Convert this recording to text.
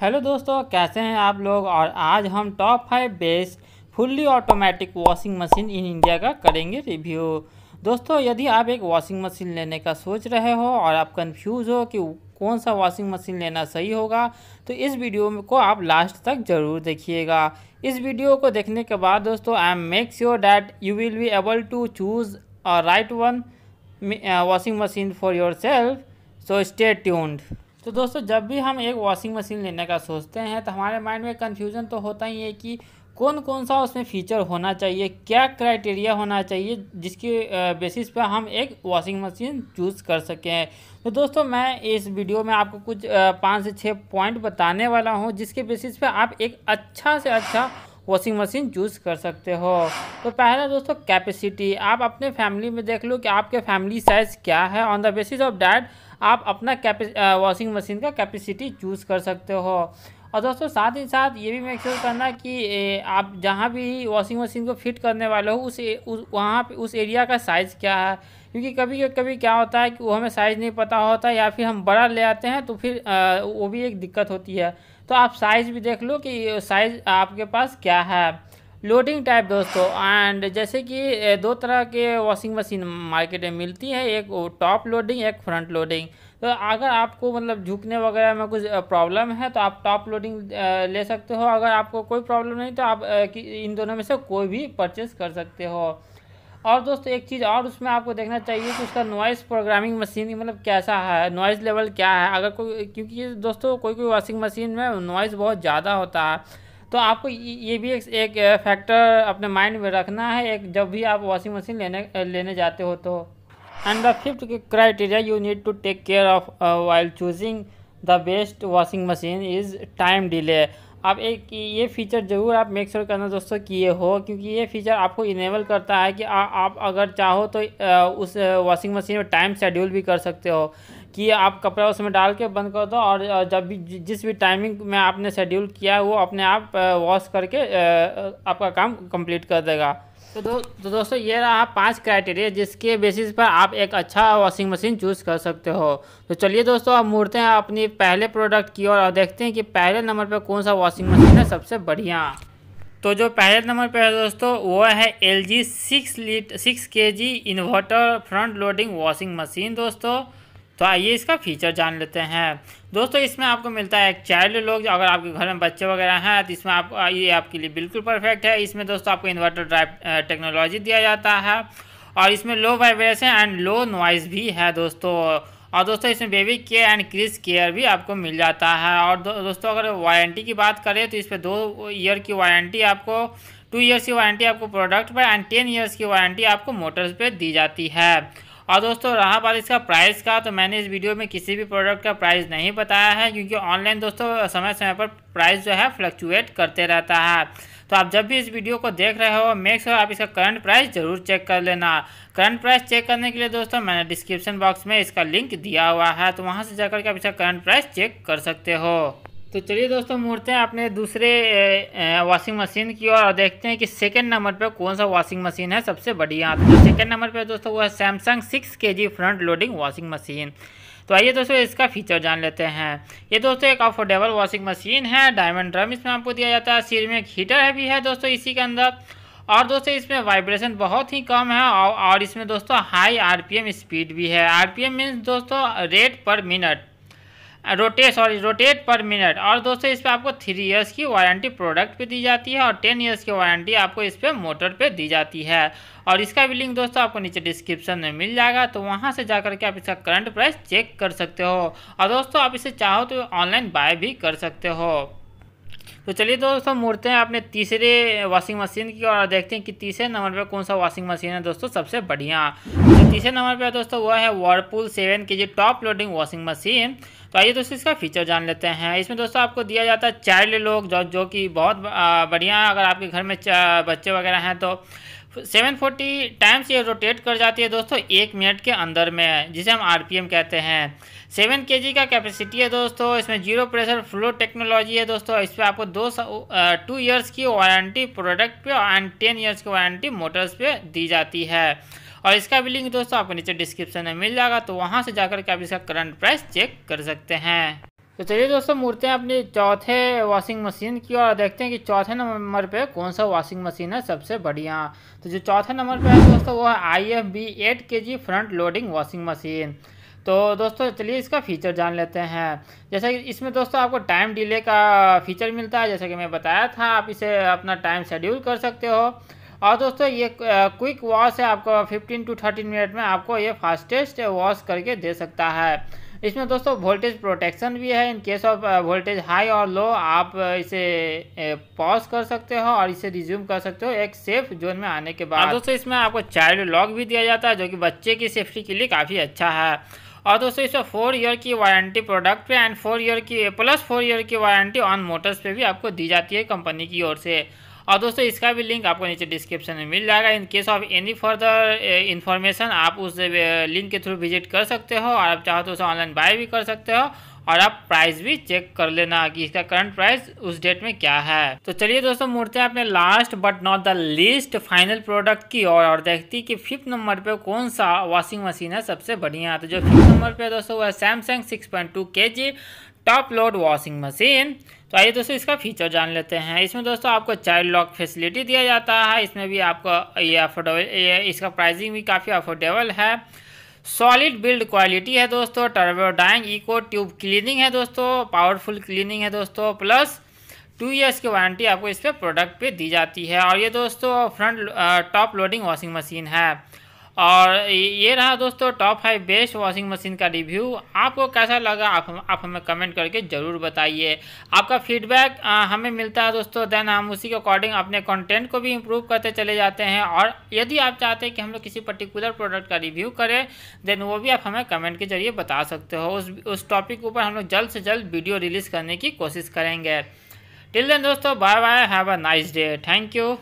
hello दोस्तों कैसे हैं आप लोग और आज हम top five best fully automatic washing machine in India का करेंगे रिव्यू दोस्तों यदि आप एक वॉशिंग मशीन लेने का सोच रहे हो और आप कंफ्यूज हो कि कौन सा वॉशिंग मशीन लेना सही होगा तो इस वीडियो को आप लास्ट तक ज़रूर देखिएगा इस वीडियो को देखने के बाद दोस्तों I am make sure that you will be able to choose right one washing machine for yourself so stay tuned तो दोस्तों जब भी हम एक वॉशिंग मशीन लेने का सोचते हैं तो हमारे माइंड में कन्फ्यूज़न तो होता ही है कि कौन कौन सा उसमें फ़ीचर होना चाहिए क्या क्राइटेरिया होना चाहिए जिसके बेसिस पर हम एक वॉशिंग मशीन चूज़ कर सकें तो दोस्तों मैं इस वीडियो में आपको कुछ पाँच से छः पॉइंट बताने वाला हूँ जिसके बेसिस पर आप एक अच्छा से अच्छा वॉशिंग मशीन चूज़ कर सकते हो तो पहला दोस्तों कैपेसिटी आप अपने फैमिली में देख लो कि आपके फैमिली साइज़ क्या है on the basis of that आप अपना वॉशिंग मशीन का कैपेसिटी चूज़ कर सकते हो और दोस्तों साथ ही साथ ये भी मेक श्योर करना कि आप जहाँ भी वॉशिंग मशीन को फिट करने वाले हो उस, वहाँ पे उस एरिया का साइज़ क्या है क्योंकि कभी कभी क्या होता है कि वो हमें साइज़ नहीं पता होता या फिर हम बड़ा ले आते हैं तो फिर आ, वो भी एक दिक्कत होती है तो आप साइज़ भी देख लो कि साइज़ आपके पास क्या है लोडिंग टाइप दोस्तों एंड जैसे कि दो तरह के वॉशिंग मशीन मार्केट में मिलती है एक टॉप लोडिंग एक फ्रंट लोडिंग तो अगर आपको मतलब झुकने वगैरह में कुछ प्रॉब्लम है तो आप टॉप लोडिंग ले सकते हो अगर आपको कोई प्रॉब्लम नहीं तो आप इन दोनों में से कोई भी परचेस कर सकते हो और दोस्तों एक चीज़ और उसमें आपको देखना चाहिए कि उसका नॉइज़ प्रोग्रामिंग मशीन मतलब कैसा है नॉइज़ लेवल क्या है अगर कोई क्योंकि दोस्तों कोई कोई वॉशिंग मशीन में नॉइज़ बहुत ज़्यादा होता है तो आपको ये भी एक, एक फैक्टर अपने माइंड में रखना है एक जब भी आप वॉशिंग मशीन लेने लेने जाते हो तो and the fifth criteria you need to take care of while choosing the best washing machine is time delay आप एक ये फीचर ज़रूर आप मेक श्योर करना दोस्तों किए हो क्योंकि ये फीचर आपको इनेबल करता है कि आ, आप अगर चाहो तो उस वॉशिंग मशीन में टाइम शेड्यूल भी कर सकते हो कि आप कपड़ा उसमें डाल के बंद कर दो और जब भी जिस भी टाइमिंग में आपने शेड्यूल किया वो अपने आप वॉश करके आपका काम कंप्लीट कर देगा तो, दो, तो दोस्तों ये रहा पांच क्राइटेरिया जिसके बेसिस पर आप एक अच्छा वॉशिंग मशीन चूज़ कर सकते हो तो चलिए दोस्तों अब मुड़ते हैं अपनी पहले प्रोडक्ट की ओर और देखते हैं कि पहले नंबर पर कौन सा वॉशिंग मशीन है सबसे बढ़िया तो जो पहले नंबर पर है दोस्तों वो है एल जी सिक्स लीट six K G inverter front loading washing machine दोस्तों तो आइए इसका फीचर जान लेते हैं दोस्तों इसमें आपको मिलता है एक चाइल्ड लोग अगर आपके घर में बच्चे वगैरह हैं तो इसमें आप ये आपके लिए बिल्कुल परफेक्ट है इसमें दोस्तों आपको इन्वर्टर ड्राइव टेक्नोलॉजी दिया जाता है और इसमें low vibration and low noise भी है दोस्तों और दोस्तों इसमें baby care and crease care भी आपको मिल जाता है और दो, दोस्तों अगर वारंटी की बात करें तो इस पर दो ईयर की वारंटी आपको टू ईयर्स की वारंटी आपको प्रोडक्ट पर एंड टेन ईयर्स की वारंटी आपको मोटर्स पर दी जाती है और दोस्तों रहा बात इसका प्राइस का तो मैंने इस वीडियो में किसी भी प्रोडक्ट का प्राइस नहीं बताया है क्योंकि ऑनलाइन दोस्तों समय समय पर प्राइस जो है फ्लक्चुएट करते रहता है तो आप जब भी इस वीडियो को देख रहे हो मेक श्योर आप इसका करंट प्राइस जरूर चेक कर लेना करंट प्राइस चेक करने के लिए दोस्तों मैंने डिस्क्रिप्शन बॉक्स में इसका लिंक दिया हुआ है तो वहाँ से जाकर के आप इसका करंट प्राइस चेक कर सकते हो तो चलिए दोस्तों मुड़ते हैं अपने दूसरे वॉशिंग मशीन की और देखते हैं कि सेकंड नंबर पे कौन सा वॉशिंग मशीन है सबसे बढ़िया तो सेकंड सेकेंड नंबर पे दोस्तों वो है Samsung six K G front loading washing machine तो आइए दोस्तों इसका फीचर जान लेते हैं ये दोस्तों एक अफोर्डेबल वॉशिंग मशीन है डायमंड ड्रम इसमें आपको दिया जाता है सिर में एक हीटर है भी है दोस्तों इसी के अंदर और दोस्तों इसमें वाइब्रेशन बहुत ही कम है और इसमें दोस्तों हाई आरपीएम स्पीड भी है आरपीएम मीन्स दोस्तों rate per minute rotate sorry rotate per minute और दोस्तों इस पर आपको थ्री ईयर्स की वारंटी प्रोडक्ट पे दी जाती है और टेन ईयर्स की वारंटी आपको इस पर मोटर पे दी जाती है और इसका भी लिंक दोस्तों आपको नीचे डिस्क्रिप्शन में मिल जाएगा तो वहाँ से जा के आप इसका करंट प्राइस चेक कर सकते हो और दोस्तों आप इसे चाहो तो ऑनलाइन बाय भी कर सकते हो तो चलिए दोस्तों मुड़ते हैं अपने तीसरे वॉशिंग मशीन की और देखते हैं कि तीसरे नंबर पर कौन सा वॉशिंग मशीन है दोस्तों सबसे बढ़िया तो तीसरे नंबर पर दोस्तों वह है Whirlpool seven K G top loading washing machine तो आइए दोस्तों इसका फीचर जान लेते हैं इसमें दोस्तों आपको दिया जाता है चाइल्ड लोग जो जो कि बहुत बढ़िया है अगर आपके घर में बच्चे वगैरह हैं तो 740 टाइम्स ये रोटेट कर जाती है दोस्तों एक मिनट के अंदर में जिसे हम आरपीएम कहते हैं सेवन के का कैपेसिटी है दोस्तों इसमें जीरो प्रेशर फ्लो टेक्नोलॉजी है दोस्तों इस पर आपको दो टू ईयर्स की वारंटी प्रोडक्ट पे एंड टेन ईयर्स की वारंटी मोटर्स पे दी जाती है और इसका भी लिंक दोस्तों आपको नीचे डिस्क्रिप्शन में मिल जाएगा तो वहाँ से जाकर के आप इसका करंट प्राइस चेक कर सकते हैं तो चलिए दोस्तों मूर्तियाँ अपनी चौथे वॉशिंग मशीन की और देखते हैं कि चौथे नंबर पे कौन सा वॉशिंग मशीन है सबसे बढ़िया तो जो चौथे नंबर पे है दोस्तों वो है I F B eight K G front loading washing machine तो दोस्तों चलिए इसका फीचर जान लेते हैं जैसा कि इसमें दोस्तों आपको टाइम डिले का फीचर मिलता है जैसा कि मैं बताया था आप इसे अपना टाइम शेड्यूल कर सकते हो और दोस्तों ये क्विक वॉश है आपको 15 टू 13 मिनट में आपको ये फास्टेस्ट वॉश करके दे सकता है इसमें दोस्तों वोल्टेज प्रोटेक्शन भी है in case of voltage high और लो आप इसे पॉज कर सकते हो और इसे रिज्यूम कर सकते हो एक सेफ जोन में आने के बाद दोस्तों इसमें आपको चाइल्ड लॉक भी दिया जाता है जो कि बच्चे की सेफ्टी के लिए काफ़ी अच्छा है और दोस्तों इसमें फोर ईयर की वारंटी प्रोडक्ट पे एंड फोर ईयर की प्लस फोर ईयर की वारंटी ऑन मोटर्स पे भी आपको दी जाती है कंपनी की ओर से और दोस्तों इसका भी लिंक आपको नीचे डिस्क्रिप्शन में मिल जाएगा in case of any further information आप उस लिंक के थ्रू विजिट कर सकते हो और आप चाहो तो उसे ऑनलाइन बाय भी कर सकते हो और आप प्राइस भी चेक कर लेना कि इसका करंट प्राइस उस डेट में क्या है तो चलिए दोस्तों मुड़ते हैं अपने last but not the least final product की और, और देखती कि फिफ्थ नंबर पे कौन सा वॉशिंग मशीन है सबसे बढ़िया तो जो फिफ्थ नंबर पे दोस्तों वो है Samsung six point two K G top load washing machine तो आइए दोस्तों इसका फीचर जान लेते हैं इसमें दोस्तों आपको चाइल्ड लॉक फैसिलिटी दिया जाता है इसमें भी आपको ये अफोर्डेबल इसका प्राइसिंग भी काफ़ी अफोर्डेबल है सॉलिड बिल्ड क्वालिटी है दोस्तों टर्बोडाइन इको ट्यूब क्लीनिंग है दोस्तों पावरफुल क्लीनिंग है दोस्तों प्लस टू ईयर्स की वारंटी आपको इस पर प्रोडक्ट पे दी जाती है और ये दोस्तों front top loading washing machine है और ये रहा दोस्तों top five best washing machine का रिव्यू आपको कैसा लगा आप हम आप हमें कमेंट करके ज़रूर बताइए आपका फीडबैक हमें मिलता है दोस्तों देन हम उसी के अकॉर्डिंग अपने कंटेंट को भी इम्प्रूव करते चले जाते हैं और यदि आप चाहते हैं कि हम लोग किसी पर्टिकुलर प्रोडक्ट का रिव्यू करें देन वो भी आप हमें कमेंट के जरिए बता सकते हो उस उस टॉपिक के ऊपर हम लोग जल्द से जल्द वीडियो रिलीज़ करने की कोशिश करेंगे टिल देन दोस्तों bye bye have a nice day thank you